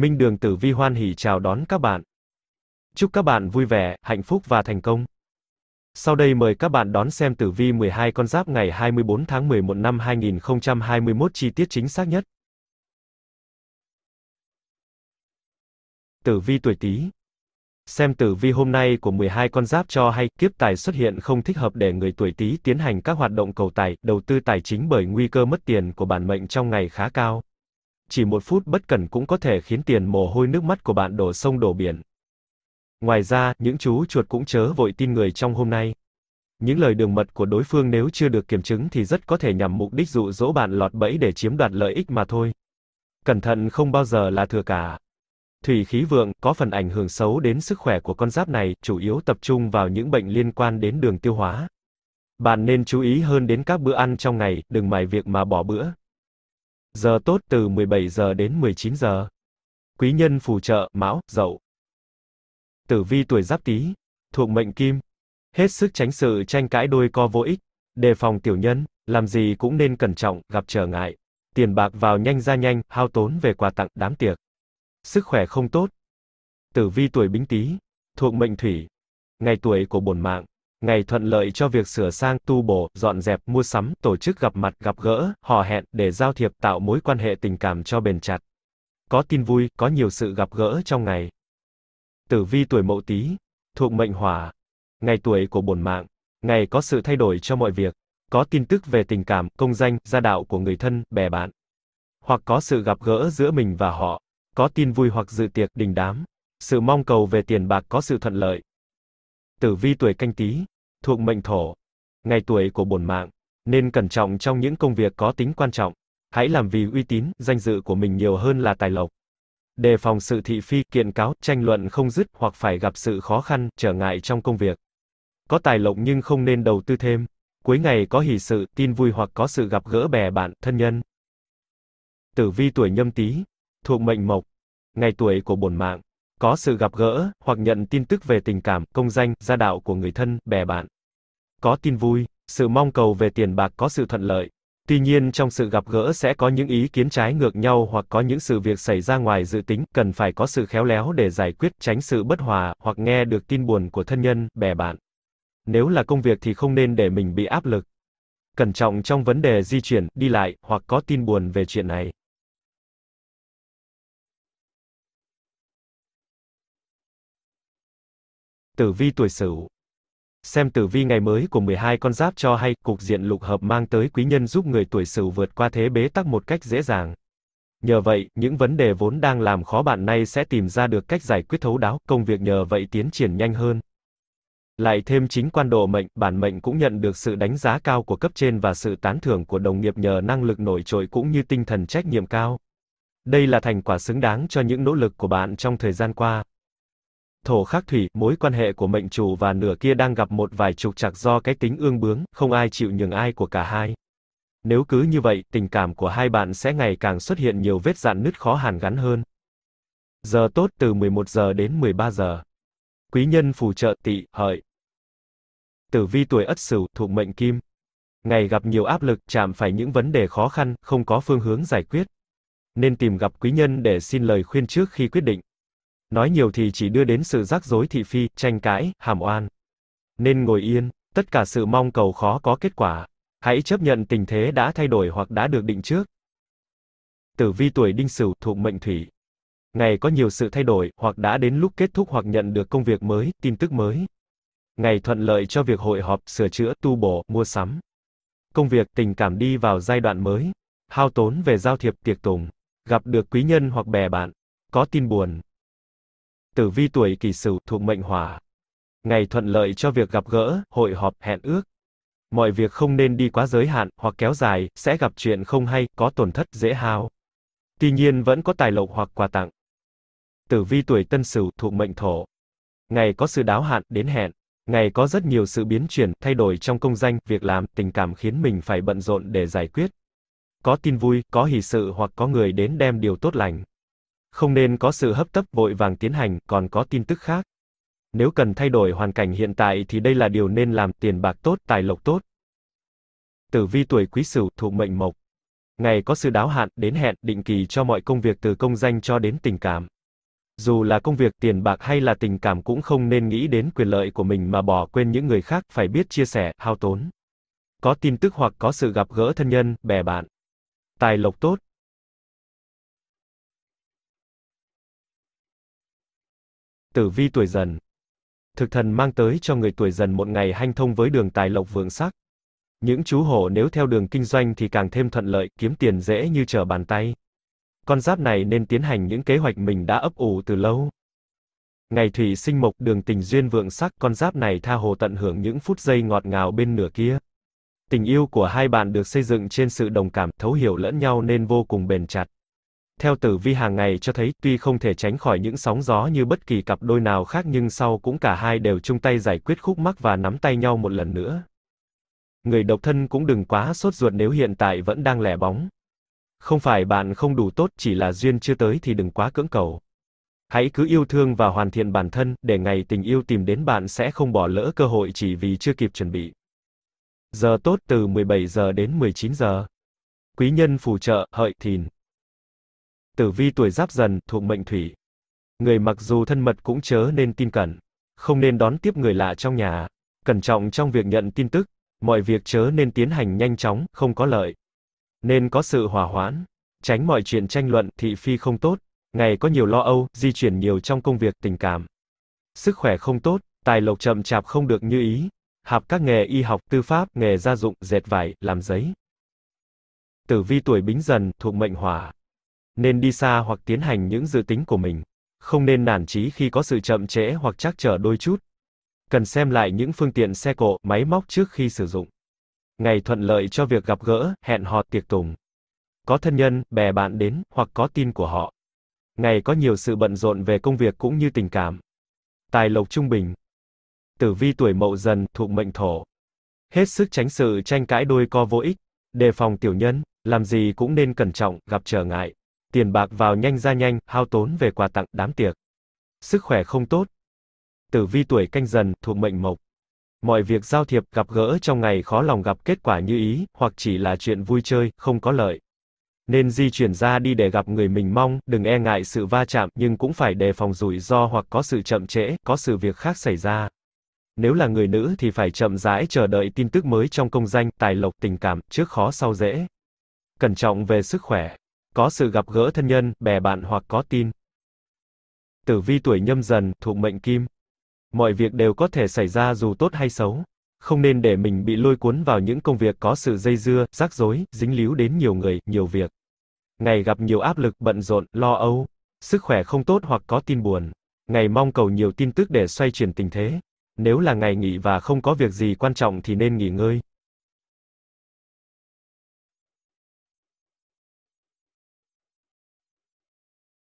Minh Đường Tử Vi hoan hỉ chào đón các bạn. Chúc các bạn vui vẻ, hạnh phúc và thành công. Sau đây mời các bạn đón xem tử vi 12 con giáp ngày 24 tháng 11 năm 2021 chi tiết chính xác nhất. Tử vi tuổi Tý. Xem tử vi hôm nay của 12 con giáp cho hay kiếp tài xuất hiện không thích hợp để người tuổi Tý tiến hành các hoạt động cầu tài, đầu tư tài chính bởi nguy cơ mất tiền của bản mệnh trong ngày khá cao chỉ một phút bất cần cũng có thể khiến tiền mồ hôi nước mắt của bạn đổ sông đổ biển. Ngoài ra, những chú chuột cũng chớ vội tin người trong hôm nay. Những lời đường mật của đối phương nếu chưa được kiểm chứng thì rất có thể nhằm mục đích dụ dỗ bạn lọt bẫy để chiếm đoạt lợi ích mà thôi. Cẩn thận không bao giờ là thừa cả. Thủy khí vượng có phần ảnh hưởng xấu đến sức khỏe của con giáp này, chủ yếu tập trung vào những bệnh liên quan đến đường tiêu hóa. Bạn nên chú ý hơn đến các bữa ăn trong ngày, đừng mải việc mà bỏ bữa. Giờ tốt từ 17 giờ đến 19 giờ. Quý nhân phù trợ, Mão, Dậu. Tử vi tuổi Giáp Tý, thuộc mệnh Kim. Hết sức tránh sự tranh cãi đôi co vô ích, đề phòng tiểu nhân, làm gì cũng nên cẩn trọng, gặp trở ngại. Tiền bạc vào nhanh ra nhanh, hao tốn về quà tặng, đám tiệc. Sức khỏe không tốt. Tử vi tuổi Bính Tý, thuộc mệnh Thủy. Ngày tuổi của bổn mạng, ngày thuận lợi cho việc sửa sang, tu bổ, dọn dẹp, mua sắm, tổ chức gặp mặt, gặp gỡ, hò hẹn để giao thiệp tạo mối quan hệ tình cảm cho bền chặt. Có tin vui, có nhiều sự gặp gỡ trong ngày. Tử vi tuổi Mậu Tý, thuộc mệnh Hỏa, ngày tuổi của bổn mạng, ngày có sự thay đổi cho mọi việc, có tin tức về tình cảm, công danh, gia đạo của người thân, bè bạn, hoặc có sự gặp gỡ giữa mình và họ, có tin vui hoặc dự tiệc đình đám, sự mong cầu về tiền bạc có sự thuận lợi, Tử vi tuổi canh tí, thuộc mệnh thổ, ngày tuổi của bổn mạng, nên cẩn trọng trong những công việc có tính quan trọng. Hãy làm vì uy tín, danh dự của mình nhiều hơn là tài lộc. Đề phòng sự thị phi, kiện cáo, tranh luận không dứt hoặc phải gặp sự khó khăn, trở ngại trong công việc. Có tài lộc nhưng không nên đầu tư thêm. Cuối ngày có hỷ sự, tin vui hoặc có sự gặp gỡ bè bạn, thân nhân. Tử vi tuổi nhâm tý, thuộc mệnh mộc, ngày tuổi của bổn mạng, có sự gặp gỡ, hoặc nhận tin tức về tình cảm, công danh, gia đạo của người thân, bè bạn. Có tin vui, sự mong cầu về tiền bạc có sự thuận lợi. Tuy nhiên trong sự gặp gỡ sẽ có những ý kiến trái ngược nhau hoặc có những sự việc xảy ra ngoài dự tính, cần phải có sự khéo léo để giải quyết, tránh sự bất hòa, hoặc nghe được tin buồn của thân nhân, bè bạn. Nếu là công việc thì không nên để mình bị áp lực. Cẩn trọng trong vấn đề di chuyển, đi lại, hoặc có tin buồn về chuyện này. Tử vi tuổi Sửu. Xem tử vi ngày mới của 12 con giáp cho hay, cục diện lục hợp mang tới quý nhân giúp người tuổi Sửu vượt qua thế bế tắc một cách dễ dàng. Nhờ vậy, những vấn đề vốn đang làm khó bạn nay sẽ tìm ra được cách giải quyết thấu đáo, công việc nhờ vậy tiến triển nhanh hơn. Lại thêm chính quan độ mệnh, bản mệnh cũng nhận được sự đánh giá cao của cấp trên và sự tán thưởng của đồng nghiệp nhờ năng lực nổi trội cũng như tinh thần trách nhiệm cao. Đây là thành quả xứng đáng cho những nỗ lực của bạn trong thời gian qua thổ khắc thủy, mối quan hệ của mệnh chủ và nửa kia đang gặp một vài trục trặc do cái tính ương bướng, không ai chịu nhường ai của cả hai. Nếu cứ như vậy, tình cảm của hai bạn sẽ ngày càng xuất hiện nhiều vết dạn nứt khó hàn gắn hơn. Giờ tốt từ 11 giờ đến 13 giờ. Quý nhân phù trợ tỵ, hợi. Tử vi tuổi Ất Sửu, thuộc mệnh Kim. Ngày gặp nhiều áp lực, chạm phải những vấn đề khó khăn, không có phương hướng giải quyết. Nên tìm gặp quý nhân để xin lời khuyên trước khi quyết định. Nói nhiều thì chỉ đưa đến sự rắc rối thị phi, tranh cãi, hàm oan. Nên ngồi yên, tất cả sự mong cầu khó có kết quả. Hãy chấp nhận tình thế đã thay đổi hoặc đã được định trước. Tử vi tuổi đinh sửu thuộc mệnh thủy. Ngày có nhiều sự thay đổi, hoặc đã đến lúc kết thúc hoặc nhận được công việc mới, tin tức mới. Ngày thuận lợi cho việc hội họp, sửa chữa, tu bổ, mua sắm. Công việc, tình cảm đi vào giai đoạn mới. Hao tốn về giao thiệp tiệc tùng. Gặp được quý nhân hoặc bè bạn. Có tin buồn. Tử vi tuổi kỷ sửu thuộc mệnh hỏa. Ngày thuận lợi cho việc gặp gỡ, hội họp, hẹn ước. Mọi việc không nên đi quá giới hạn, hoặc kéo dài, sẽ gặp chuyện không hay, có tổn thất, dễ hao. Tuy nhiên vẫn có tài lộc hoặc quà tặng. Tử vi tuổi tân sửu thuộc mệnh thổ. Ngày có sự đáo hạn, đến hẹn. Ngày có rất nhiều sự biến chuyển, thay đổi trong công danh, việc làm, tình cảm khiến mình phải bận rộn để giải quyết. Có tin vui, có hỷ sự hoặc có người đến đem điều tốt lành không nên có sự hấp tấp vội vàng tiến hành, còn có tin tức khác. Nếu cần thay đổi hoàn cảnh hiện tại thì đây là điều nên làm, tiền bạc tốt, tài lộc tốt. Tử vi tuổi quý sửu, thuộc mệnh mộc. Ngày có sự đáo hạn, đến hẹn, định kỳ cho mọi công việc từ công danh cho đến tình cảm. Dù là công việc, tiền bạc hay là tình cảm cũng không nên nghĩ đến quyền lợi của mình mà bỏ quên những người khác, phải biết chia sẻ, hao tốn. Có tin tức hoặc có sự gặp gỡ thân nhân, bè bạn. Tài lộc tốt, Tử vi tuổi dần. Thực thần mang tới cho người tuổi dần một ngày hanh thông với đường tài lộc vượng sắc. Những chú hổ nếu theo đường kinh doanh thì càng thêm thuận lợi, kiếm tiền dễ như trở bàn tay. Con giáp này nên tiến hành những kế hoạch mình đã ấp ủ từ lâu. Ngày thủy sinh mộc đường tình duyên vượng sắc, con giáp này tha hồ tận hưởng những phút giây ngọt ngào bên nửa kia. Tình yêu của hai bạn được xây dựng trên sự đồng cảm, thấu hiểu lẫn nhau nên vô cùng bền chặt. Theo tử vi hàng ngày cho thấy, tuy không thể tránh khỏi những sóng gió như bất kỳ cặp đôi nào khác nhưng sau cũng cả hai đều chung tay giải quyết khúc mắc và nắm tay nhau một lần nữa. Người độc thân cũng đừng quá sốt ruột nếu hiện tại vẫn đang lẻ bóng. Không phải bạn không đủ tốt, chỉ là duyên chưa tới thì đừng quá cưỡng cầu. Hãy cứ yêu thương và hoàn thiện bản thân, để ngày tình yêu tìm đến bạn sẽ không bỏ lỡ cơ hội chỉ vì chưa kịp chuẩn bị. Giờ tốt từ 17 giờ đến 19 giờ. Quý nhân phù trợ, hợi, thìn. Tử vi tuổi giáp dần, thuộc mệnh thủy. Người mặc dù thân mật cũng chớ nên tin cẩn. Không nên đón tiếp người lạ trong nhà. Cẩn trọng trong việc nhận tin tức. Mọi việc chớ nên tiến hành nhanh chóng, không có lợi. Nên có sự hòa hoãn. Tránh mọi chuyện tranh luận, thị phi không tốt. Ngày có nhiều lo âu, di chuyển nhiều trong công việc, tình cảm. Sức khỏe không tốt, tài lộc chậm chạp không được như ý. Hạp các nghề y học, tư pháp, nghề gia dụng, dệt vải, làm giấy. Tử vi tuổi bính dần, thuộc mệnh hỏa nên đi xa hoặc tiến hành những dự tính của mình. Không nên nản chí khi có sự chậm trễ hoặc trắc trở đôi chút. Cần xem lại những phương tiện xe cộ, máy móc trước khi sử dụng. Ngày thuận lợi cho việc gặp gỡ, hẹn hò tiệc tùng. Có thân nhân, bè bạn đến, hoặc có tin của họ. Ngày có nhiều sự bận rộn về công việc cũng như tình cảm. Tài lộc trung bình. Tử vi tuổi mậu dần, thuộc mệnh thổ. Hết sức tránh sự tranh cãi đôi co vô ích. Đề phòng tiểu nhân, làm gì cũng nên cẩn trọng, gặp trở ngại. Tiền bạc vào nhanh ra nhanh, hao tốn về quà tặng, đám tiệc. Sức khỏe không tốt. Tử vi tuổi canh dần, thuộc mệnh mộc. Mọi việc giao thiệp, gặp gỡ trong ngày khó lòng gặp kết quả như ý, hoặc chỉ là chuyện vui chơi, không có lợi. Nên di chuyển ra đi để gặp người mình mong, đừng e ngại sự va chạm, nhưng cũng phải đề phòng rủi ro hoặc có sự chậm trễ, có sự việc khác xảy ra. Nếu là người nữ thì phải chậm rãi chờ đợi tin tức mới trong công danh, tài lộc, tình cảm, trước khó sau dễ. Cẩn trọng về sức khỏe có sự gặp gỡ thân nhân, bè bạn hoặc có tin. Tử vi tuổi nhâm dần, thuộc mệnh kim. Mọi việc đều có thể xảy ra dù tốt hay xấu. Không nên để mình bị lôi cuốn vào những công việc có sự dây dưa, rắc rối, dính líu đến nhiều người, nhiều việc. Ngày gặp nhiều áp lực, bận rộn, lo âu, sức khỏe không tốt hoặc có tin buồn. Ngày mong cầu nhiều tin tức để xoay chuyển tình thế. Nếu là ngày nghỉ và không có việc gì quan trọng thì nên nghỉ ngơi,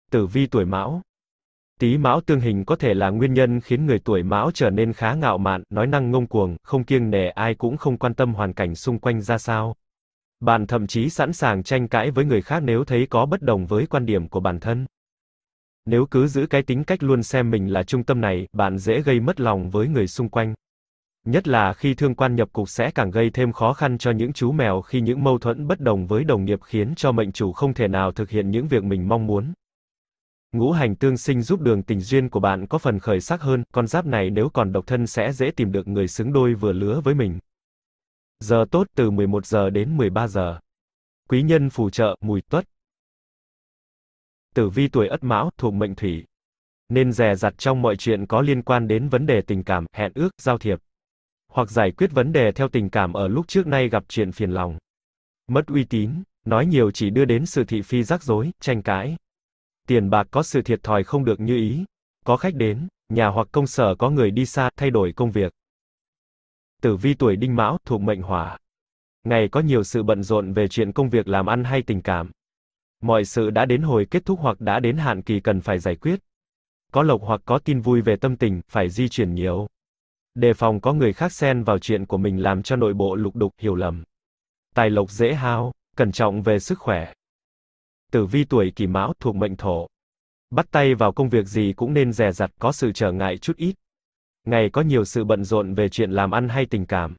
tử vi tuổi mão. tý mão tương hình có thể là nguyên nhân khiến người tuổi mão trở nên khá ngạo mạn, nói năng ngông cuồng, không kiêng nể ai cũng không quan tâm hoàn cảnh xung quanh ra sao. Bạn thậm chí sẵn sàng tranh cãi với người khác nếu thấy có bất đồng với quan điểm của bản thân. Nếu cứ giữ cái tính cách luôn xem mình là trung tâm này, bạn dễ gây mất lòng với người xung quanh. Nhất là khi thương quan nhập cục sẽ càng gây thêm khó khăn cho những chú mèo khi những mâu thuẫn bất đồng với đồng nghiệp khiến cho mệnh chủ không thể nào thực hiện những việc mình mong muốn. Ngũ hành tương sinh giúp đường tình duyên của bạn có phần khởi sắc hơn, con giáp này nếu còn độc thân sẽ dễ tìm được người xứng đôi vừa lứa với mình. Giờ tốt từ 11 giờ đến 13 giờ. Quý nhân phù trợ, mùi tuất. Tử vi tuổi Ất Mão, thuộc mệnh thủy. Nên dè dặt trong mọi chuyện có liên quan đến vấn đề tình cảm, hẹn ước, giao thiệp. Hoặc giải quyết vấn đề theo tình cảm ở lúc trước nay gặp chuyện phiền lòng. Mất uy tín, nói nhiều chỉ đưa đến sự thị phi rắc rối, tranh cãi tiền bạc có sự thiệt thòi không được như ý. Có khách đến, nhà hoặc công sở có người đi xa, thay đổi công việc. Tử vi tuổi đinh mão, thuộc mệnh hỏa. Ngày có nhiều sự bận rộn về chuyện công việc làm ăn hay tình cảm. Mọi sự đã đến hồi kết thúc hoặc đã đến hạn kỳ cần phải giải quyết. Có lộc hoặc có tin vui về tâm tình, phải di chuyển nhiều. Đề phòng có người khác xen vào chuyện của mình làm cho nội bộ lục đục, hiểu lầm. Tài lộc dễ hao, cẩn trọng về sức khỏe tử vi tuổi kỷ mão thuộc mệnh thổ. Bắt tay vào công việc gì cũng nên dè dặt, có sự trở ngại chút ít. Ngày có nhiều sự bận rộn về chuyện làm ăn hay tình cảm.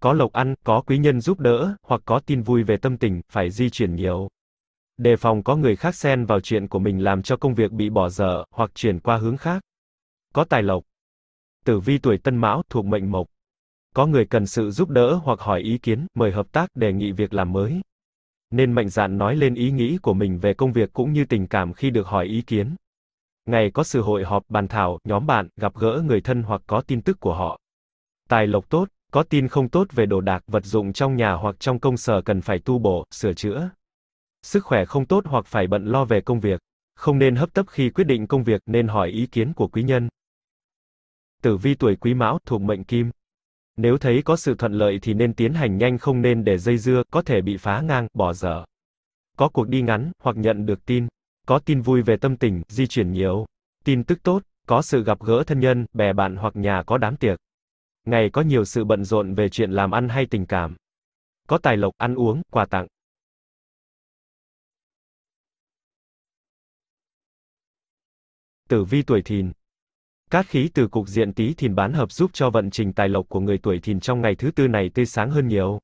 Có lộc ăn, có quý nhân giúp đỡ, hoặc có tin vui về tâm tình, phải di chuyển nhiều. Đề phòng có người khác xen vào chuyện của mình làm cho công việc bị bỏ dở, hoặc chuyển qua hướng khác. Có tài lộc. Tử vi tuổi tân mão thuộc mệnh mộc. Có người cần sự giúp đỡ hoặc hỏi ý kiến, mời hợp tác, đề nghị việc làm mới nên mạnh dạn nói lên ý nghĩ của mình về công việc cũng như tình cảm khi được hỏi ý kiến. Ngày có sự hội họp bàn thảo, nhóm bạn, gặp gỡ người thân hoặc có tin tức của họ. Tài lộc tốt, có tin không tốt về đồ đạc, vật dụng trong nhà hoặc trong công sở cần phải tu bổ, sửa chữa. Sức khỏe không tốt hoặc phải bận lo về công việc. Không nên hấp tấp khi quyết định công việc nên hỏi ý kiến của quý nhân. Tử vi tuổi quý mão thuộc mệnh kim. Nếu thấy có sự thuận lợi thì nên tiến hành nhanh không nên để dây dưa, có thể bị phá ngang, bỏ dở. Có cuộc đi ngắn, hoặc nhận được tin. Có tin vui về tâm tình, di chuyển nhiều. Tin tức tốt, có sự gặp gỡ thân nhân, bè bạn hoặc nhà có đám tiệc. Ngày có nhiều sự bận rộn về chuyện làm ăn hay tình cảm. Có tài lộc, ăn uống, quà tặng. Tử vi tuổi thìn, Cát khí từ cục diện tí thìn bán hợp giúp cho vận trình tài lộc của người tuổi thìn trong ngày thứ tư này tươi sáng hơn nhiều.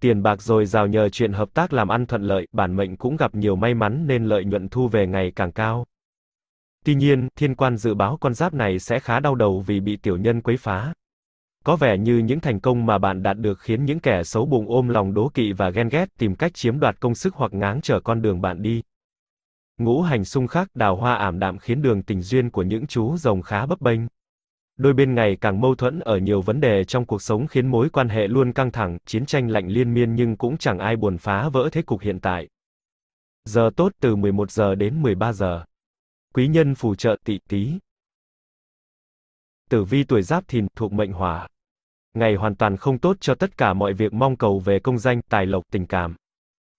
Tiền bạc rồi rào nhờ chuyện hợp tác làm ăn thuận lợi, bản mệnh cũng gặp nhiều may mắn nên lợi nhuận thu về ngày càng cao. Tuy nhiên, thiên quan dự báo con giáp này sẽ khá đau đầu vì bị tiểu nhân quấy phá. Có vẻ như những thành công mà bạn đạt được khiến những kẻ xấu bụng ôm lòng đố kỵ và ghen ghét tìm cách chiếm đoạt công sức hoặc ngáng trở con đường bạn đi. Ngũ hành xung khắc đào hoa ảm đạm khiến đường tình duyên của những chú rồng khá bấp bênh. Đôi bên ngày càng mâu thuẫn ở nhiều vấn đề trong cuộc sống khiến mối quan hệ luôn căng thẳng, chiến tranh lạnh liên miên nhưng cũng chẳng ai buồn phá vỡ thế cục hiện tại. Giờ tốt từ 11 giờ đến 13 giờ. Quý nhân phù trợ Tị tý. Tử vi tuổi Giáp Thìn thuộc mệnh Hỏa. Ngày hoàn toàn không tốt cho tất cả mọi việc mong cầu về công danh, tài lộc, tình cảm.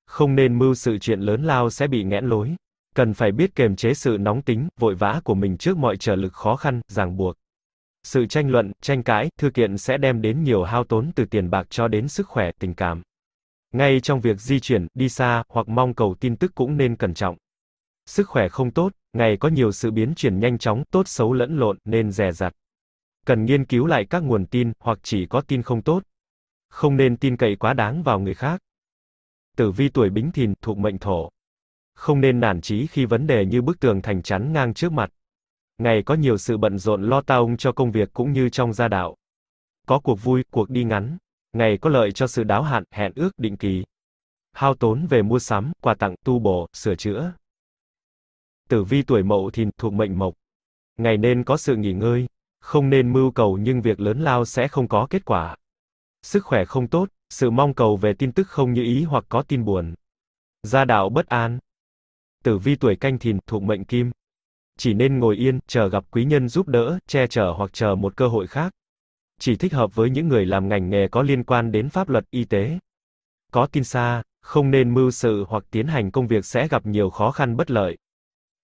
Không nên mưu sự chuyện lớn lao sẽ bị nghẽn lối cần phải biết kềm chế sự nóng tính, vội vã của mình trước mọi trở lực khó khăn, ràng buộc. Sự tranh luận, tranh cãi, thư kiện sẽ đem đến nhiều hao tốn từ tiền bạc cho đến sức khỏe, tình cảm. Ngay trong việc di chuyển, đi xa, hoặc mong cầu tin tức cũng nên cẩn trọng. Sức khỏe không tốt, ngày có nhiều sự biến chuyển nhanh chóng, tốt xấu lẫn lộn, nên dè dặt. Cần nghiên cứu lại các nguồn tin, hoặc chỉ có tin không tốt. Không nên tin cậy quá đáng vào người khác. Tử vi tuổi bính thìn, thuộc mệnh thổ không nên nản chí khi vấn đề như bức tường thành chắn ngang trước mặt. Ngày có nhiều sự bận rộn lo taung cho công việc cũng như trong gia đạo. Có cuộc vui, cuộc đi ngắn. Ngày có lợi cho sự đáo hạn, hẹn ước, định kỳ. Hao tốn về mua sắm, quà tặng, tu bổ, sửa chữa. Tử vi tuổi mậu thìn thuộc mệnh mộc. Ngày nên có sự nghỉ ngơi, không nên mưu cầu nhưng việc lớn lao sẽ không có kết quả. Sức khỏe không tốt, sự mong cầu về tin tức không như ý hoặc có tin buồn. Gia đạo bất an, tử vi tuổi canh thìn, thuộc mệnh kim. Chỉ nên ngồi yên, chờ gặp quý nhân giúp đỡ, che chở hoặc chờ một cơ hội khác. Chỉ thích hợp với những người làm ngành nghề có liên quan đến pháp luật y tế. Có tin xa, không nên mưu sự hoặc tiến hành công việc sẽ gặp nhiều khó khăn bất lợi.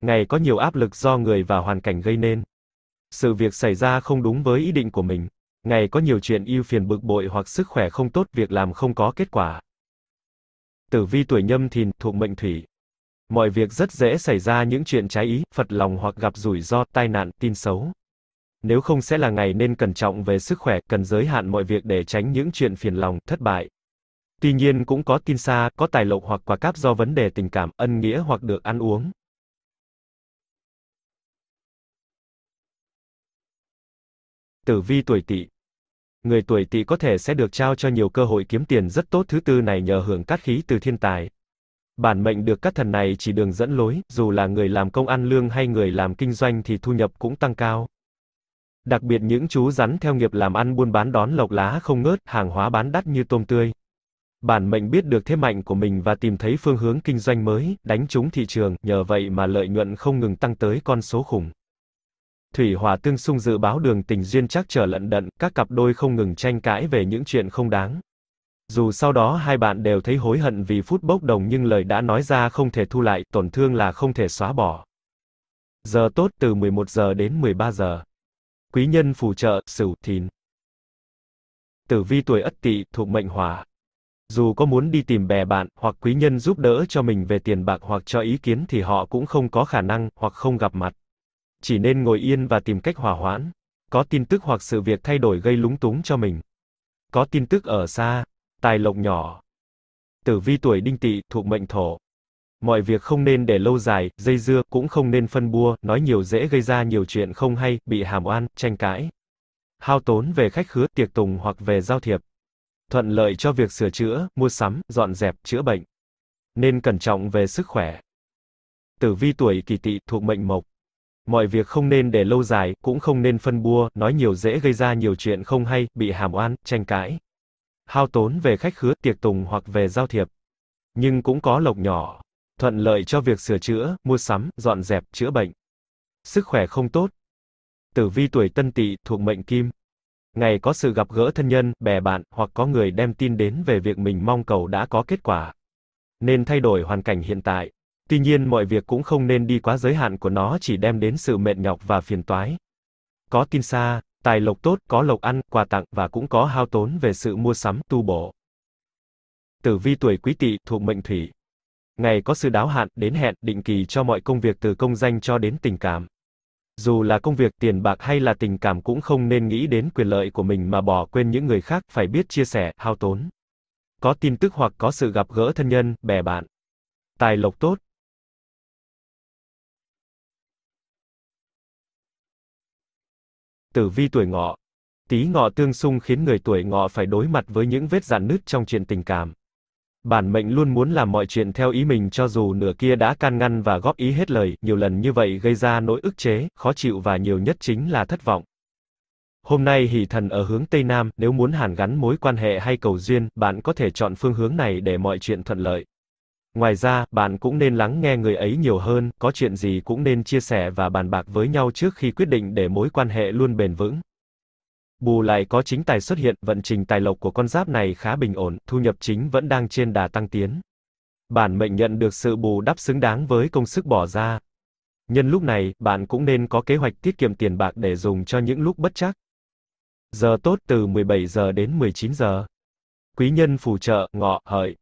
Ngày có nhiều áp lực do người và hoàn cảnh gây nên. Sự việc xảy ra không đúng với ý định của mình. Ngày có nhiều chuyện yêu phiền bực bội hoặc sức khỏe không tốt, việc làm không có kết quả. Tử vi tuổi nhâm thìn, thuộc mệnh thủy. Mọi việc rất dễ xảy ra những chuyện trái ý, phật lòng hoặc gặp rủi ro, tai nạn, tin xấu. Nếu không sẽ là ngày nên cẩn trọng về sức khỏe, cần giới hạn mọi việc để tránh những chuyện phiền lòng, thất bại. Tuy nhiên cũng có tin xa, có tài lộc hoặc quả cáp do vấn đề tình cảm, ân nghĩa hoặc được ăn uống. Tử vi tuổi Tỵ. Người tuổi Tỵ có thể sẽ được trao cho nhiều cơ hội kiếm tiền rất tốt thứ tư này nhờ hưởng cát khí từ thiên tài. Bản mệnh được các thần này chỉ đường dẫn lối, dù là người làm công ăn lương hay người làm kinh doanh thì thu nhập cũng tăng cao. Đặc biệt những chú rắn theo nghiệp làm ăn buôn bán đón lộc lá không ngớt, hàng hóa bán đắt như tôm tươi. Bản mệnh biết được thế mạnh của mình và tìm thấy phương hướng kinh doanh mới, đánh trúng thị trường, nhờ vậy mà lợi nhuận không ngừng tăng tới con số khủng. Thủy hỏa tương xung dự báo đường tình duyên chắc trở lận đận, các cặp đôi không ngừng tranh cãi về những chuyện không đáng. Dù sau đó hai bạn đều thấy hối hận vì phút bốc đồng nhưng lời đã nói ra không thể thu lại, tổn thương là không thể xóa bỏ. Giờ tốt từ 11 giờ đến 13 giờ. Quý nhân phù trợ, Sửu Thìn. Tử vi tuổi Ất Tỵ thuộc mệnh Hỏa. Dù có muốn đi tìm bè bạn hoặc quý nhân giúp đỡ cho mình về tiền bạc hoặc cho ý kiến thì họ cũng không có khả năng hoặc không gặp mặt. Chỉ nên ngồi yên và tìm cách hòa hoãn. Có tin tức hoặc sự việc thay đổi gây lúng túng cho mình. Có tin tức ở xa, tài lộc nhỏ. Tử vi tuổi đinh tỵ thuộc mệnh thổ. Mọi việc không nên để lâu dài, dây dưa, cũng không nên phân bua, nói nhiều dễ gây ra nhiều chuyện không hay, bị hàm oan, tranh cãi. Hao tốn về khách khứa, tiệc tùng hoặc về giao thiệp. Thuận lợi cho việc sửa chữa, mua sắm, dọn dẹp, chữa bệnh. Nên cẩn trọng về sức khỏe. Tử vi tuổi kỷ tỵ thuộc mệnh mộc. Mọi việc không nên để lâu dài, cũng không nên phân bua, nói nhiều dễ gây ra nhiều chuyện không hay, bị hàm oan, tranh cãi hao tốn về khách khứa, tiệc tùng hoặc về giao thiệp. Nhưng cũng có lộc nhỏ, thuận lợi cho việc sửa chữa, mua sắm, dọn dẹp, chữa bệnh. Sức khỏe không tốt. Tử vi tuổi Tân Tỵ thuộc mệnh Kim. Ngày có sự gặp gỡ thân nhân, bè bạn hoặc có người đem tin đến về việc mình mong cầu đã có kết quả. Nên thay đổi hoàn cảnh hiện tại. Tuy nhiên mọi việc cũng không nên đi quá giới hạn của nó chỉ đem đến sự mệt nhọc và phiền toái. Có tin xa, tài lộc tốt, có lộc ăn, quà tặng và cũng có hao tốn về sự mua sắm, tu bổ. Tử vi tuổi Quý Tỵ thuộc mệnh thủy. Ngày có sự đáo hạn, đến hẹn, định kỳ cho mọi công việc từ công danh cho đến tình cảm. Dù là công việc, tiền bạc hay là tình cảm cũng không nên nghĩ đến quyền lợi của mình mà bỏ quên những người khác, phải biết chia sẻ, hao tốn. Có tin tức hoặc có sự gặp gỡ thân nhân, bè bạn. Tài lộc tốt, Tử vi tuổi ngọ. Tí ngọ tương xung khiến người tuổi ngọ phải đối mặt với những vết rạn nứt trong chuyện tình cảm. Bản mệnh luôn muốn làm mọi chuyện theo ý mình cho dù nửa kia đã can ngăn và góp ý hết lời, nhiều lần như vậy gây ra nỗi ức chế, khó chịu và nhiều nhất chính là thất vọng. Hôm nay hỷ thần ở hướng Tây Nam, nếu muốn hàn gắn mối quan hệ hay cầu duyên, bạn có thể chọn phương hướng này để mọi chuyện thuận lợi. Ngoài ra, bạn cũng nên lắng nghe người ấy nhiều hơn, có chuyện gì cũng nên chia sẻ và bàn bạc với nhau trước khi quyết định để mối quan hệ luôn bền vững. Bù lại có chính tài xuất hiện, vận trình tài lộc của con giáp này khá bình ổn, thu nhập chính vẫn đang trên đà tăng tiến. Bản mệnh nhận được sự bù đắp xứng đáng với công sức bỏ ra. Nhân lúc này, bạn cũng nên có kế hoạch tiết kiệm tiền bạc để dùng cho những lúc bất chắc. Giờ tốt từ 17 giờ đến 19 giờ. Quý nhân phù trợ, ngọ, hợi.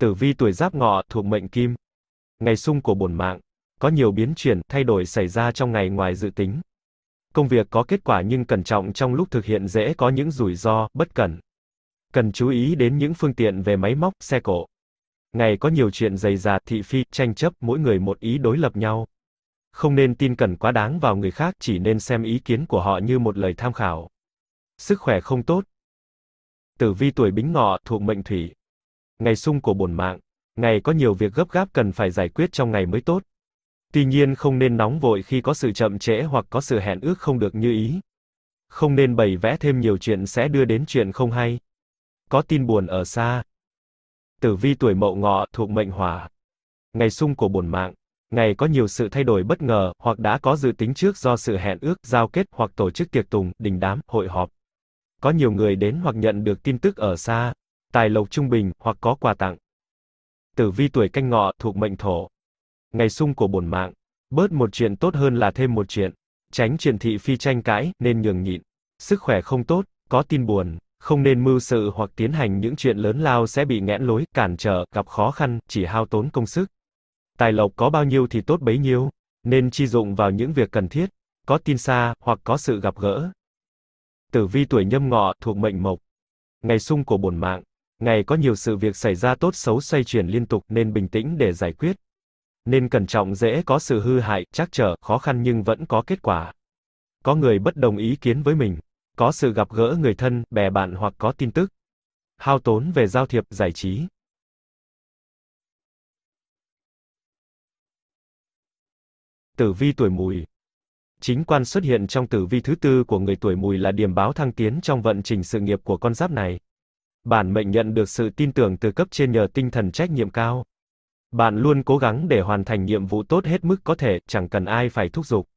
Tử vi tuổi Giáp Ngọ thuộc mệnh Kim. Ngày sung của bổn mạng có nhiều biến chuyển, thay đổi xảy ra trong ngày ngoài dự tính. Công việc có kết quả nhưng cẩn trọng trong lúc thực hiện dễ có những rủi ro, bất cẩn. Cần chú ý đến những phương tiện về máy móc, xe cộ. Ngày có nhiều chuyện dày dà, thị phi, tranh chấp, mỗi người một ý đối lập nhau. Không nên tin cẩn quá đáng vào người khác, chỉ nên xem ý kiến của họ như một lời tham khảo. Sức khỏe không tốt. Tử vi tuổi Bính Ngọ thuộc mệnh Thủy, ngày sung của bổn mạng, ngày có nhiều việc gấp gáp cần phải giải quyết trong ngày mới tốt. Tuy nhiên không nên nóng vội khi có sự chậm trễ hoặc có sự hẹn ước không được như ý. Không nên bày vẽ thêm nhiều chuyện sẽ đưa đến chuyện không hay. Có tin buồn ở xa. Tử vi tuổi mậu ngọ thuộc mệnh hỏa. Ngày sung của bổn mạng, ngày có nhiều sự thay đổi bất ngờ hoặc đã có dự tính trước do sự hẹn ước, giao kết hoặc tổ chức tiệc tùng, đình đám, hội họp. Có nhiều người đến hoặc nhận được tin tức ở xa, tài lộc trung bình, hoặc có quà tặng. Tử vi tuổi canh ngọ thuộc mệnh thổ. Ngày sung của bổn mạng. Bớt một chuyện tốt hơn là thêm một chuyện. Tránh chuyện thị phi tranh cãi, nên nhường nhịn. Sức khỏe không tốt, có tin buồn, không nên mưu sự hoặc tiến hành những chuyện lớn lao sẽ bị nghẽn lối, cản trở, gặp khó khăn, chỉ hao tốn công sức. Tài lộc có bao nhiêu thì tốt bấy nhiêu, nên chi dụng vào những việc cần thiết, có tin xa, hoặc có sự gặp gỡ. Tử vi tuổi nhâm ngọ thuộc mệnh mộc. Ngày sung của bổn mạng, Ngày có nhiều sự việc xảy ra tốt xấu xoay chuyển liên tục nên bình tĩnh để giải quyết. Nên cẩn trọng dễ có sự hư hại, trắc trở, khó khăn nhưng vẫn có kết quả. Có người bất đồng ý kiến với mình, có sự gặp gỡ người thân, bè bạn hoặc có tin tức. Hao tốn về giao thiệp, giải trí. Tử vi tuổi mùi Chính quan xuất hiện trong tử vi thứ tư của người tuổi mùi là điểm báo thăng tiến trong vận trình sự nghiệp của con giáp này. Bản mệnh nhận được sự tin tưởng từ cấp trên nhờ tinh thần trách nhiệm cao. Bạn luôn cố gắng để hoàn thành nhiệm vụ tốt hết mức có thể, chẳng cần ai phải thúc giục.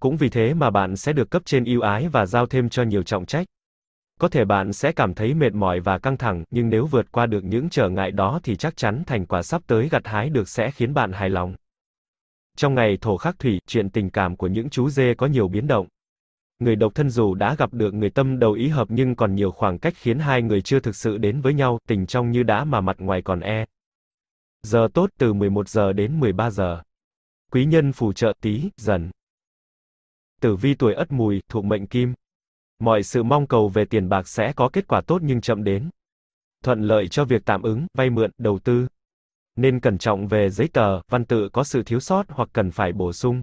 Cũng vì thế mà bạn sẽ được cấp trên yêu ái và giao thêm cho nhiều trọng trách. Có thể bạn sẽ cảm thấy mệt mỏi và căng thẳng, nhưng nếu vượt qua được những trở ngại đó thì chắc chắn thành quả sắp tới gặt hái được sẽ khiến bạn hài lòng. Trong ngày thổ khắc thủy, chuyện tình cảm của những chú dê có nhiều biến động người độc thân dù đã gặp được người tâm đầu ý hợp nhưng còn nhiều khoảng cách khiến hai người chưa thực sự đến với nhau, tình trong như đã mà mặt ngoài còn e. Giờ tốt từ 11 giờ đến 13 giờ. Quý nhân phù trợ tí, dần. Tử vi tuổi ất mùi, thuộc mệnh kim. Mọi sự mong cầu về tiền bạc sẽ có kết quả tốt nhưng chậm đến. Thuận lợi cho việc tạm ứng, vay mượn, đầu tư. Nên cẩn trọng về giấy tờ, văn tự có sự thiếu sót hoặc cần phải bổ sung.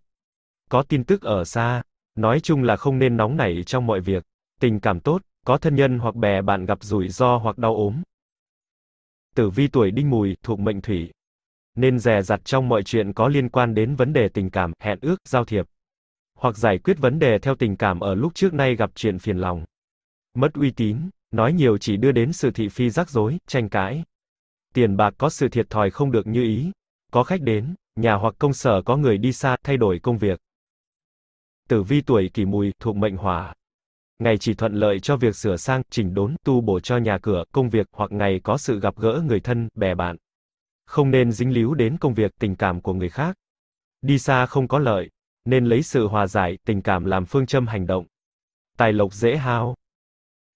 Có tin tức ở xa, Nói chung là không nên nóng nảy trong mọi việc. Tình cảm tốt, có thân nhân hoặc bè bạn gặp rủi ro hoặc đau ốm. Tử vi tuổi đinh mùi, thuộc mệnh thủy. Nên dè dặt trong mọi chuyện có liên quan đến vấn đề tình cảm, hẹn ước, giao thiệp. Hoặc giải quyết vấn đề theo tình cảm ở lúc trước nay gặp chuyện phiền lòng. Mất uy tín, nói nhiều chỉ đưa đến sự thị phi rắc rối, tranh cãi. Tiền bạc có sự thiệt thòi không được như ý. Có khách đến, nhà hoặc công sở có người đi xa, thay đổi công việc tử vi tuổi kỷ mùi, thuộc mệnh hỏa. Ngày chỉ thuận lợi cho việc sửa sang, chỉnh đốn, tu bổ cho nhà cửa, công việc, hoặc ngày có sự gặp gỡ người thân, bè bạn. Không nên dính líu đến công việc, tình cảm của người khác. Đi xa không có lợi, nên lấy sự hòa giải, tình cảm làm phương châm hành động. Tài lộc dễ hao.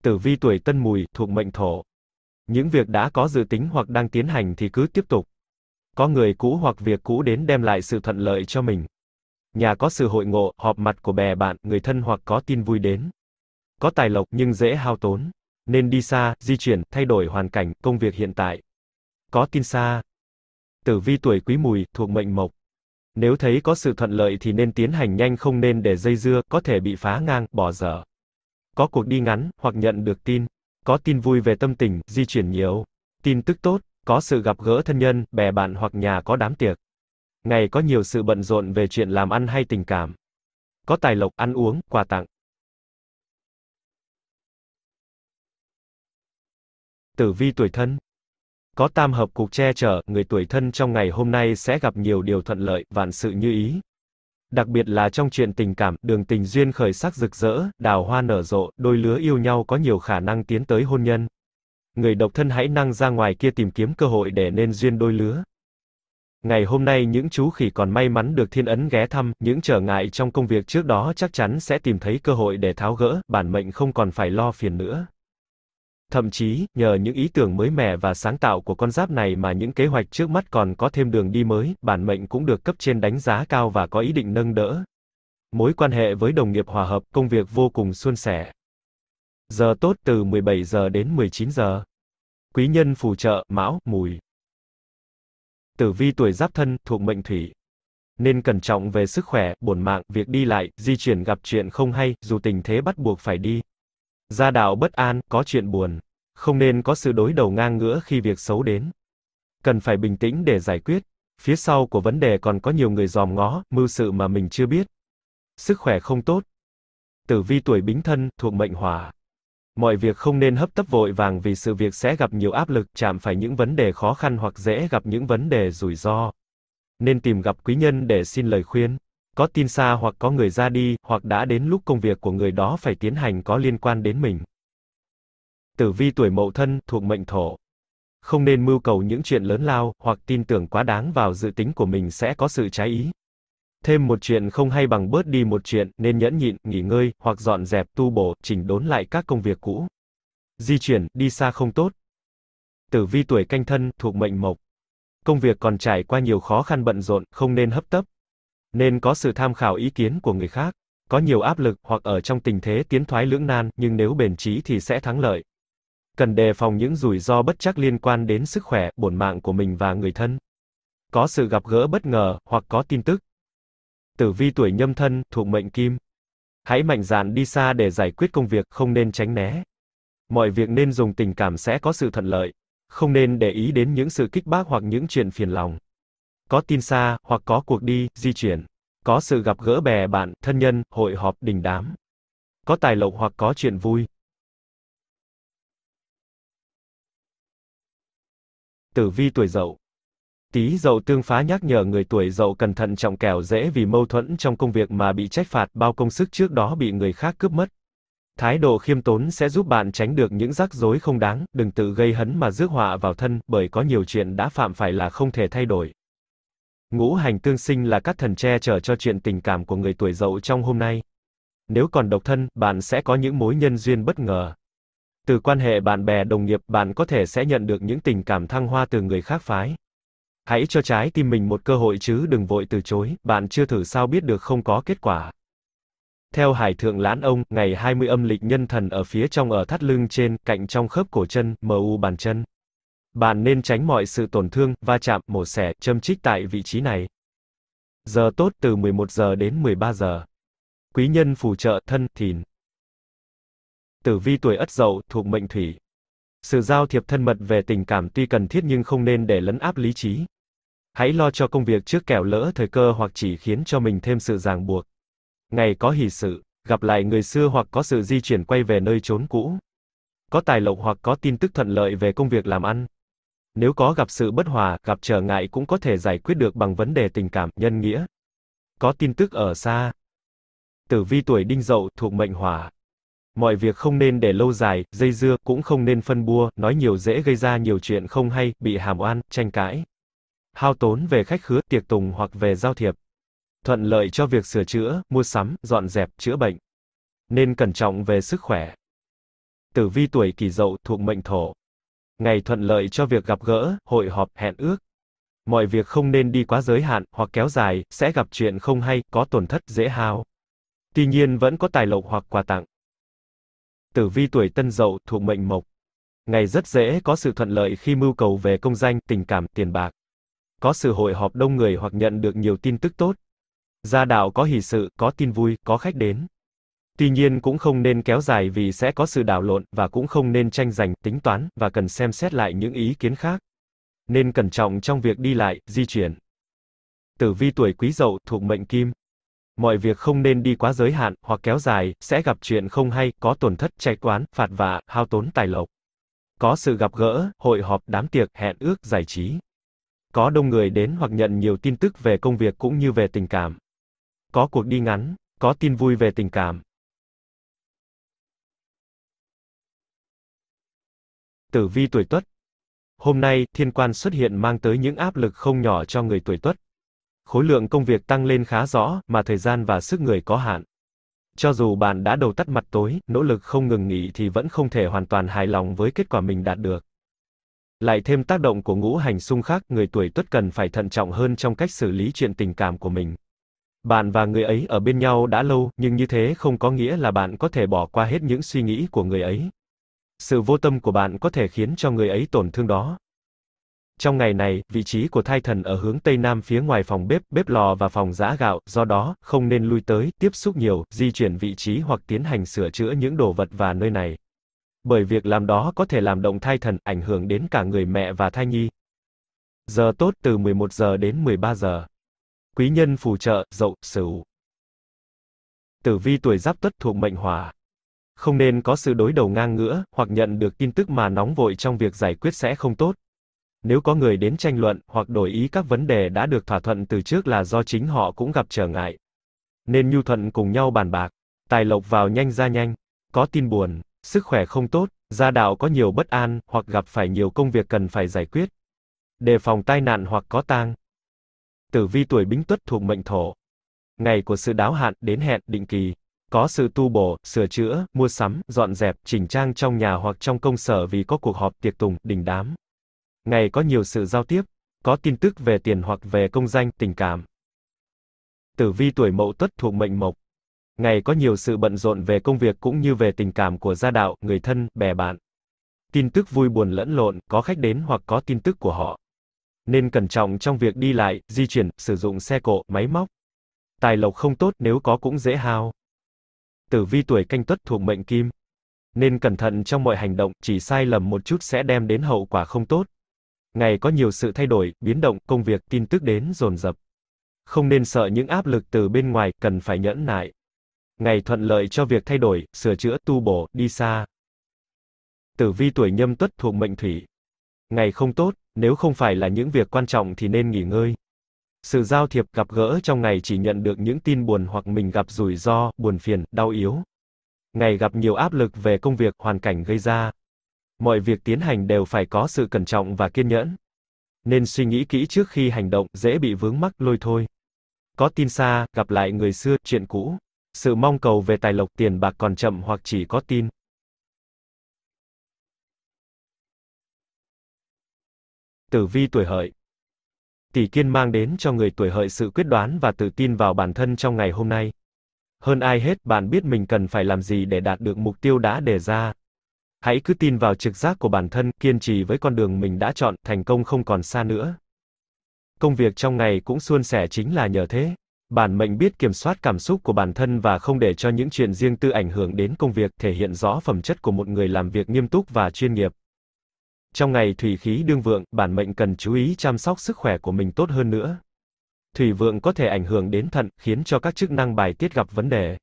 Tử vi tuổi tân mùi, thuộc mệnh thổ. Những việc đã có dự tính hoặc đang tiến hành thì cứ tiếp tục. Có người cũ hoặc việc cũ đến đem lại sự thuận lợi cho mình nhà có sự hội ngộ, họp mặt của bè bạn, người thân hoặc có tin vui đến. Có tài lộc nhưng dễ hao tốn, nên đi xa, di chuyển, thay đổi hoàn cảnh, công việc hiện tại. Có tin xa. Tử vi tuổi Quý Mùi thuộc mệnh Mộc. Nếu thấy có sự thuận lợi thì nên tiến hành nhanh không nên để dây dưa, có thể bị phá ngang, bỏ dở. Có cuộc đi ngắn hoặc nhận được tin, có tin vui về tâm tình, di chuyển nhiều, tin tức tốt, có sự gặp gỡ thân nhân, bè bạn hoặc nhà có đám tiệc. Ngày có nhiều sự bận rộn về chuyện làm ăn hay tình cảm. Có tài lộc, ăn uống, quà tặng. Tử vi tuổi thân. Có tam hợp cục che chở, người tuổi thân trong ngày hôm nay sẽ gặp nhiều điều thuận lợi, vạn sự như ý. Đặc biệt là trong chuyện tình cảm, đường tình duyên khởi sắc rực rỡ, đào hoa nở rộ, đôi lứa yêu nhau có nhiều khả năng tiến tới hôn nhân. Người độc thân hãy năng ra ngoài kia tìm kiếm cơ hội để nên duyên đôi lứa. Ngày hôm nay những chú khỉ còn may mắn được thiên ấn ghé thăm, những trở ngại trong công việc trước đó chắc chắn sẽ tìm thấy cơ hội để tháo gỡ, bản mệnh không còn phải lo phiền nữa. Thậm chí, nhờ những ý tưởng mới mẻ và sáng tạo của con giáp này mà những kế hoạch trước mắt còn có thêm đường đi mới, bản mệnh cũng được cấp trên đánh giá cao và có ý định nâng đỡ. Mối quan hệ với đồng nghiệp hòa hợp, công việc vô cùng suôn sẻ. Giờ tốt từ 17 giờ đến 19 giờ. Quý nhân phù trợ, mão, mùi. Tử vi tuổi giáp thân, thuộc mệnh thủy. Nên cẩn trọng về sức khỏe, bổn mạng, việc đi lại, di chuyển gặp chuyện không hay, dù tình thế bắt buộc phải đi. Gia đạo bất an, có chuyện buồn. Không nên có sự đối đầu ngang ngửa khi việc xấu đến. Cần phải bình tĩnh để giải quyết. Phía sau của vấn đề còn có nhiều người dòm ngó, mưu sự mà mình chưa biết. Sức khỏe không tốt. Tử vi tuổi bính thân, thuộc mệnh hỏa. Mọi việc không nên hấp tấp vội vàng vì sự việc sẽ gặp nhiều áp lực, chạm phải những vấn đề khó khăn hoặc dễ gặp những vấn đề rủi ro. Nên tìm gặp quý nhân để xin lời khuyên. Có tin xa hoặc có người ra đi, hoặc đã đến lúc công việc của người đó phải tiến hành có liên quan đến mình. Tử vi tuổi mậu thân, thuộc mệnh thổ. Không nên mưu cầu những chuyện lớn lao, hoặc tin tưởng quá đáng vào dự tính của mình sẽ có sự trái ý. Thêm một chuyện không hay bằng bớt đi một chuyện, nên nhẫn nhịn, nghỉ ngơi, hoặc dọn dẹp, tu bổ, chỉnh đốn lại các công việc cũ. Di chuyển, đi xa không tốt. Tử vi tuổi canh thân, thuộc mệnh mộc. Công việc còn trải qua nhiều khó khăn bận rộn, không nên hấp tấp. Nên có sự tham khảo ý kiến của người khác. Có nhiều áp lực, hoặc ở trong tình thế tiến thoái lưỡng nan, nhưng nếu bền trí thì sẽ thắng lợi. Cần đề phòng những rủi ro bất chắc liên quan đến sức khỏe, bổn mạng của mình và người thân. Có sự gặp gỡ bất ngờ, hoặc có tin tức, tử vi tuổi nhâm thân, thuộc mệnh kim. Hãy mạnh dạn đi xa để giải quyết công việc, không nên tránh né. Mọi việc nên dùng tình cảm sẽ có sự thuận lợi, không nên để ý đến những sự kích bác hoặc những chuyện phiền lòng. Có tin xa, hoặc có cuộc đi, di chuyển. Có sự gặp gỡ bè bạn, thân nhân, hội họp, đình đám. Có tài lộc hoặc có chuyện vui. Tử vi tuổi dậu Tí dậu tương phá nhắc nhở người tuổi dậu cẩn thận trọng kẻo dễ vì mâu thuẫn trong công việc mà bị trách phạt bao công sức trước đó bị người khác cướp mất. Thái độ khiêm tốn sẽ giúp bạn tránh được những rắc rối không đáng, đừng tự gây hấn mà rước họa vào thân, bởi có nhiều chuyện đã phạm phải là không thể thay đổi. Ngũ hành tương sinh là các thần che chở cho chuyện tình cảm của người tuổi dậu trong hôm nay. Nếu còn độc thân, bạn sẽ có những mối nhân duyên bất ngờ. Từ quan hệ bạn bè đồng nghiệp, bạn có thể sẽ nhận được những tình cảm thăng hoa từ người khác phái. Hãy cho trái tim mình một cơ hội chứ đừng vội từ chối, bạn chưa thử sao biết được không có kết quả. Theo Hải Thượng Lãn Ông, ngày 20 âm lịch nhân thần ở phía trong ở thắt lưng trên, cạnh trong khớp cổ chân, mu bàn chân. Bạn nên tránh mọi sự tổn thương, va chạm, mổ xẻ, châm chích tại vị trí này. Giờ tốt từ 11 giờ đến 13 giờ. Quý nhân phù trợ thân thìn. Tử vi tuổi Ất Dậu thuộc mệnh Thủy, sự giao thiệp thân mật về tình cảm tuy cần thiết nhưng không nên để lấn áp lý trí. Hãy lo cho công việc trước kẻo lỡ thời cơ hoặc chỉ khiến cho mình thêm sự ràng buộc. Ngày có hỷ sự, gặp lại người xưa hoặc có sự di chuyển quay về nơi chốn cũ. Có tài lộc hoặc có tin tức thuận lợi về công việc làm ăn. Nếu có gặp sự bất hòa, gặp trở ngại cũng có thể giải quyết được bằng vấn đề tình cảm, nhân nghĩa. Có tin tức ở xa. Tử vi tuổi đinh dậu thuộc mệnh hỏa, Mọi việc không nên để lâu dài, dây dưa, cũng không nên phân bua, nói nhiều dễ gây ra nhiều chuyện không hay, bị hàm oan, tranh cãi. Hao tốn về khách khứa, tiệc tùng hoặc về giao thiệp. Thuận lợi cho việc sửa chữa, mua sắm, dọn dẹp, chữa bệnh. Nên cẩn trọng về sức khỏe. Tử vi tuổi kỷ dậu thuộc mệnh thổ. Ngày thuận lợi cho việc gặp gỡ, hội họp, hẹn ước. Mọi việc không nên đi quá giới hạn, hoặc kéo dài, sẽ gặp chuyện không hay, có tổn thất, dễ hao. Tuy nhiên vẫn có tài lộc hoặc quà tặng tử vi tuổi tân dậu thuộc mệnh mộc. Ngày rất dễ có sự thuận lợi khi mưu cầu về công danh, tình cảm, tiền bạc. Có sự hội họp đông người hoặc nhận được nhiều tin tức tốt. Gia đạo có hỷ sự, có tin vui, có khách đến. Tuy nhiên cũng không nên kéo dài vì sẽ có sự đảo lộn và cũng không nên tranh giành, tính toán và cần xem xét lại những ý kiến khác. Nên cẩn trọng trong việc đi lại, di chuyển. Tử vi tuổi Quý Dậu thuộc mệnh Kim mọi việc không nên đi quá giới hạn, hoặc kéo dài, sẽ gặp chuyện không hay, có tổn thất, chạy toán, phạt vạ, hao tốn tài lộc. Có sự gặp gỡ, hội họp, đám tiệc, hẹn ước, giải trí. Có đông người đến hoặc nhận nhiều tin tức về công việc cũng như về tình cảm. Có cuộc đi ngắn, có tin vui về tình cảm. Tử vi tuổi Tuất Hôm nay, thiên quan xuất hiện mang tới những áp lực không nhỏ cho người tuổi Tuất khối lượng công việc tăng lên khá rõ, mà thời gian và sức người có hạn. Cho dù bạn đã đầu tắt mặt tối, nỗ lực không ngừng nghỉ thì vẫn không thể hoàn toàn hài lòng với kết quả mình đạt được. Lại thêm tác động của ngũ hành xung khắc, người tuổi tuất cần phải thận trọng hơn trong cách xử lý chuyện tình cảm của mình. Bạn và người ấy ở bên nhau đã lâu, nhưng như thế không có nghĩa là bạn có thể bỏ qua hết những suy nghĩ của người ấy. Sự vô tâm của bạn có thể khiến cho người ấy tổn thương đó. Trong ngày này, vị trí của thai thần ở hướng tây nam phía ngoài phòng bếp, bếp lò và phòng giã gạo, do đó, không nên lui tới, tiếp xúc nhiều, di chuyển vị trí hoặc tiến hành sửa chữa những đồ vật và nơi này. Bởi việc làm đó có thể làm động thai thần, ảnh hưởng đến cả người mẹ và thai nhi. Giờ tốt từ 11 giờ đến 13 giờ. Quý nhân phù trợ, dậu, sửu. Tử vi tuổi giáp tuất thuộc mệnh hỏa. Không nên có sự đối đầu ngang ngửa, hoặc nhận được tin tức mà nóng vội trong việc giải quyết sẽ không tốt. Nếu có người đến tranh luận hoặc đổi ý các vấn đề đã được thỏa thuận từ trước là do chính họ cũng gặp trở ngại. Nên nhu thuận cùng nhau bàn bạc, tài lộc vào nhanh ra nhanh, có tin buồn, sức khỏe không tốt, gia đạo có nhiều bất an hoặc gặp phải nhiều công việc cần phải giải quyết. Đề phòng tai nạn hoặc có tang. Tử vi tuổi Bính Tuất thuộc mệnh Thổ. Ngày của sự đáo hạn đến hẹn định kỳ, có sự tu bổ, sửa chữa, mua sắm, dọn dẹp, chỉnh trang trong nhà hoặc trong công sở vì có cuộc họp tiệc tùng, đình đám ngày có nhiều sự giao tiếp, có tin tức về tiền hoặc về công danh, tình cảm. Tử vi tuổi Mậu Tuất thuộc mệnh Mộc. Ngày có nhiều sự bận rộn về công việc cũng như về tình cảm của gia đạo, người thân, bè bạn. Tin tức vui buồn lẫn lộn, có khách đến hoặc có tin tức của họ. Nên cẩn trọng trong việc đi lại, di chuyển, sử dụng xe cộ, máy móc. Tài lộc không tốt nếu có cũng dễ hao. Tử vi tuổi canh tuất thuộc mệnh kim. Nên cẩn thận trong mọi hành động, chỉ sai lầm một chút sẽ đem đến hậu quả không tốt. Ngày có nhiều sự thay đổi, biến động, công việc, tin tức đến dồn dập. Không nên sợ những áp lực từ bên ngoài, cần phải nhẫn nại. Ngày thuận lợi cho việc thay đổi, sửa chữa, tu bổ, đi xa. Tử vi tuổi nhâm tuất thuộc mệnh thủy. Ngày không tốt, nếu không phải là những việc quan trọng thì nên nghỉ ngơi. Sự giao thiệp gặp gỡ trong ngày chỉ nhận được những tin buồn hoặc mình gặp rủi ro, buồn phiền, đau yếu. Ngày gặp nhiều áp lực về công việc, hoàn cảnh gây ra mọi việc tiến hành đều phải có sự cẩn trọng và kiên nhẫn. Nên suy nghĩ kỹ trước khi hành động, dễ bị vướng mắc lôi thôi. Có tin xa, gặp lại người xưa, chuyện cũ. Sự mong cầu về tài lộc tiền bạc còn chậm hoặc chỉ có tin. Tử vi tuổi hợi. Tỷ kiên mang đến cho người tuổi hợi sự quyết đoán và tự tin vào bản thân trong ngày hôm nay. Hơn ai hết, bạn biết mình cần phải làm gì để đạt được mục tiêu đã đề ra, Hãy cứ tin vào trực giác của bản thân, kiên trì với con đường mình đã chọn, thành công không còn xa nữa. Công việc trong ngày cũng suôn sẻ chính là nhờ thế. Bản mệnh biết kiểm soát cảm xúc của bản thân và không để cho những chuyện riêng tư ảnh hưởng đến công việc, thể hiện rõ phẩm chất của một người làm việc nghiêm túc và chuyên nghiệp. Trong ngày thủy khí đương vượng, bản mệnh cần chú ý chăm sóc sức khỏe của mình tốt hơn nữa. Thủy vượng có thể ảnh hưởng đến thận, khiến cho các chức năng bài tiết gặp vấn đề.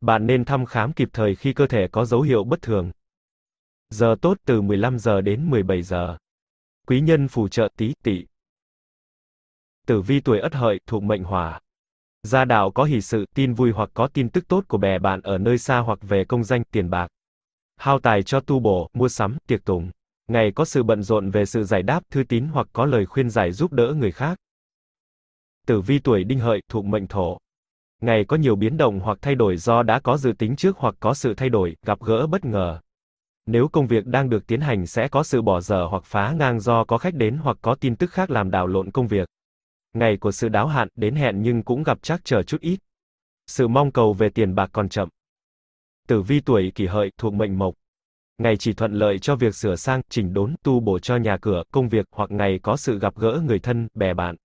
Bạn nên thăm khám kịp thời khi cơ thể có dấu hiệu bất thường. Giờ tốt từ 15 giờ đến 17 giờ. Quý nhân phù trợ tí tỵ. Tử vi tuổi Ất Hợi thuộc mệnh Hỏa. Gia đạo có hỷ sự, tin vui hoặc có tin tức tốt của bè bạn ở nơi xa hoặc về công danh, tiền bạc. Hao tài cho tu bổ, mua sắm, tiệc tùng. Ngày có sự bận rộn về sự giải đáp, thư tín hoặc có lời khuyên giải giúp đỡ người khác. Tử vi tuổi Đinh Hợi thuộc mệnh Thổ. Ngày có nhiều biến động hoặc thay đổi do đã có dự tính trước hoặc có sự thay đổi, gặp gỡ bất ngờ. Nếu công việc đang được tiến hành sẽ có sự bỏ dở hoặc phá ngang do có khách đến hoặc có tin tức khác làm đảo lộn công việc. Ngày của sự đáo hạn đến hẹn nhưng cũng gặp trắc trở chút ít. Sự mong cầu về tiền bạc còn chậm. Tử vi tuổi kỷ hợi thuộc mệnh mộc. Ngày chỉ thuận lợi cho việc sửa sang, chỉnh đốn, tu bổ cho nhà cửa, công việc hoặc ngày có sự gặp gỡ người thân, bè bạn.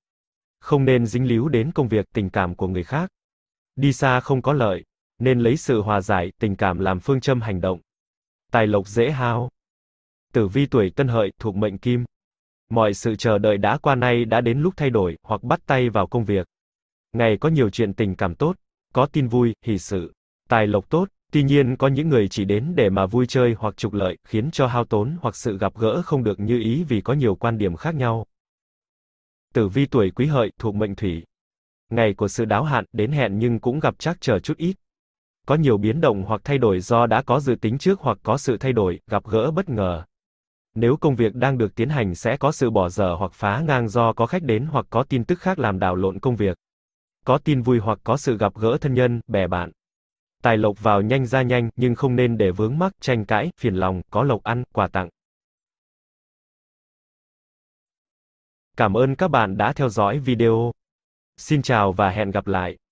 Không nên dính líu đến công việc, tình cảm của người khác. Đi xa không có lợi, nên lấy sự hòa giải, tình cảm làm phương châm hành động tài lộc dễ hao. Tử vi tuổi Tân Hợi thuộc mệnh Kim. Mọi sự chờ đợi đã qua nay đã đến lúc thay đổi hoặc bắt tay vào công việc. Ngày có nhiều chuyện tình cảm tốt, có tin vui, hỷ sự, tài lộc tốt, tuy nhiên có những người chỉ đến để mà vui chơi hoặc trục lợi, khiến cho hao tốn hoặc sự gặp gỡ không được như ý vì có nhiều quan điểm khác nhau. Tử vi tuổi Quý Hợi thuộc mệnh Thủy. Ngày của sự đáo hạn đến hẹn nhưng cũng gặp trắc trở chút ít, có nhiều biến động hoặc thay đổi do đã có dự tính trước hoặc có sự thay đổi, gặp gỡ bất ngờ. Nếu công việc đang được tiến hành sẽ có sự bỏ dở hoặc phá ngang do có khách đến hoặc có tin tức khác làm đảo lộn công việc. Có tin vui hoặc có sự gặp gỡ thân nhân, bè bạn. Tài lộc vào nhanh ra nhanh, nhưng không nên để vướng mắc, tranh cãi, phiền lòng, có lộc ăn, quà tặng. Cảm ơn các bạn đã theo dõi video. Xin chào và hẹn gặp lại.